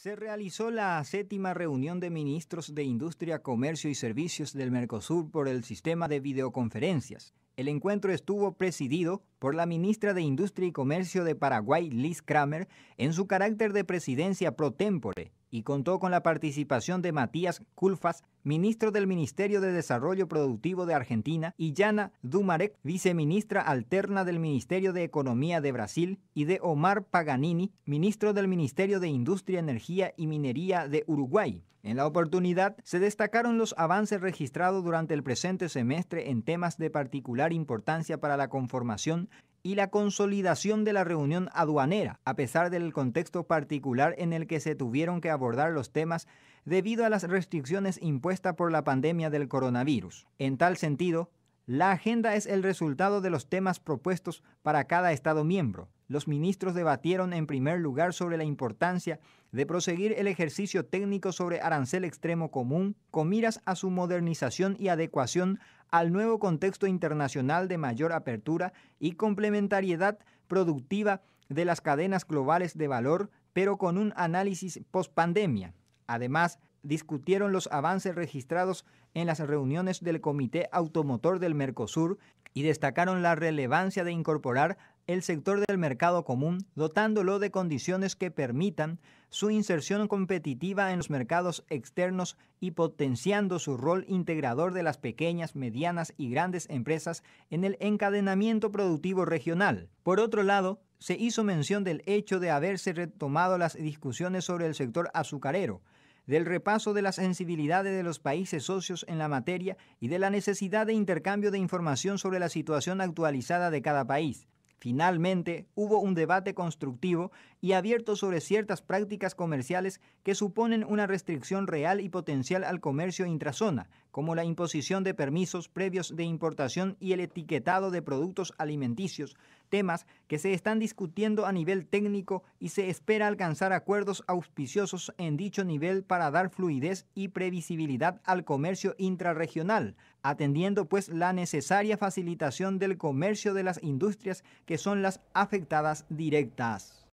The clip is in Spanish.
Se realizó la séptima reunión de ministros de Industria, Comercio y Servicios del Mercosur por el sistema de videoconferencias. El encuentro estuvo presidido por la ministra de Industria y Comercio de Paraguay, Liz Kramer, en su carácter de presidencia pro tempore, y contó con la participación de Matías Culfas, ministro del Ministerio de Desarrollo Productivo de Argentina, y Yana Dumarek, viceministra alterna del Ministerio de Economía de Brasil, y de Omar Paganini, ministro del Ministerio de Industria, Energía y Minería de Uruguay. En la oportunidad se destacaron los avances registrados durante el presente semestre en temas de particular importancia para la conformación y la consolidación de la reunión aduanera, a pesar del contexto particular en el que se tuvieron que abordar los temas debido a las restricciones impuestas por la pandemia del coronavirus. En tal sentido, la agenda es el resultado de los temas propuestos para cada Estado miembro, los ministros debatieron en primer lugar sobre la importancia de proseguir el ejercicio técnico sobre arancel extremo común con miras a su modernización y adecuación al nuevo contexto internacional de mayor apertura y complementariedad productiva de las cadenas globales de valor, pero con un análisis post-pandemia. Además, discutieron los avances registrados en las reuniones del Comité Automotor del Mercosur y destacaron la relevancia de incorporar el sector del mercado común, dotándolo de condiciones que permitan su inserción competitiva en los mercados externos y potenciando su rol integrador de las pequeñas, medianas y grandes empresas en el encadenamiento productivo regional. Por otro lado, se hizo mención del hecho de haberse retomado las discusiones sobre el sector azucarero, del repaso de las sensibilidades de los países socios en la materia y de la necesidad de intercambio de información sobre la situación actualizada de cada país. Finalmente, hubo un debate constructivo y abierto sobre ciertas prácticas comerciales que suponen una restricción real y potencial al comercio intrazona, como la imposición de permisos previos de importación y el etiquetado de productos alimenticios, temas que se están discutiendo a nivel técnico y se espera alcanzar acuerdos auspiciosos en dicho nivel para dar fluidez y previsibilidad al comercio intrarregional, atendiendo pues la necesaria facilitación del comercio de las industrias que son las afectadas directas.